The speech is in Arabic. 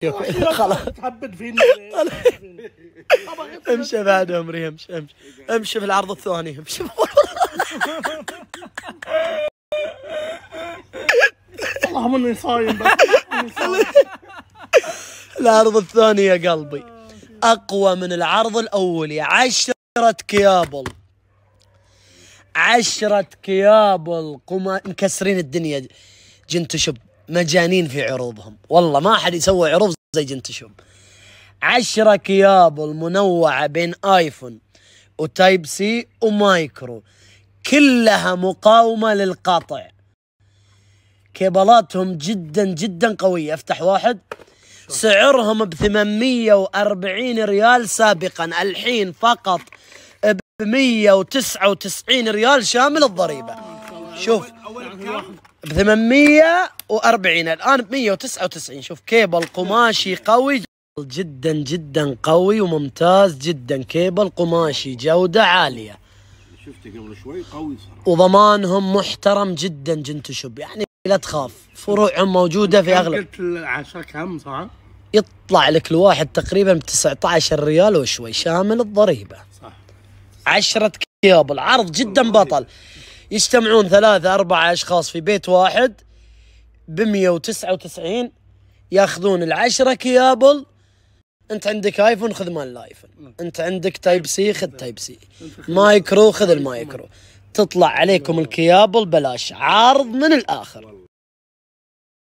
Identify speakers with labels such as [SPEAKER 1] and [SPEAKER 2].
[SPEAKER 1] خلاص تحبد فيني امشي بعد عمري امشي امشي امشي في العرض الثاني امشي اللهم اني صايم العرض الثاني يا قلبي اقوى من العرض الاولي عشرة كيابل عشرة كيابل قما مكسرين الدنيا جنتو شب مجانين في عروضهم والله ما حد يسوي عروض زي جنت شوب عشرة كيابل منوعة بين آيفون وتايب سي ومايكرو كلها مقاومة للقطع كيبلاتهم جدا جدا قوية افتح واحد سعرهم ب 840 ريال سابقا الحين فقط ب 199 ريال شامل الضريبه شوف ب 840 الان ب 199 شوف كيبل قماشي قوي جدا جدا قوي وممتاز جدا كيبل قماشي جوده عاليه شفته قبل شوي قوي صراحه وضمانهم محترم جدا جنتشوب يعني لا تخاف فروعهم موجوده في اغلب العشاء كم صح؟ يطلع لك الواحد تقريبا ب 19 ريال وشوي شامل الضريبه صح 10 كيبل عرض جدا بطل يجتمعون ثلاثة أربعة أشخاص في بيت واحد بمية وتسعة وتسعين ياخذون العشرة كيابل انت عندك ايفون خذ مال الايفون انت عندك تايب سي خذ تايب سي مايكرو خذ المايكرو تطلع عليكم الكيابل بلاش عارض من الاخر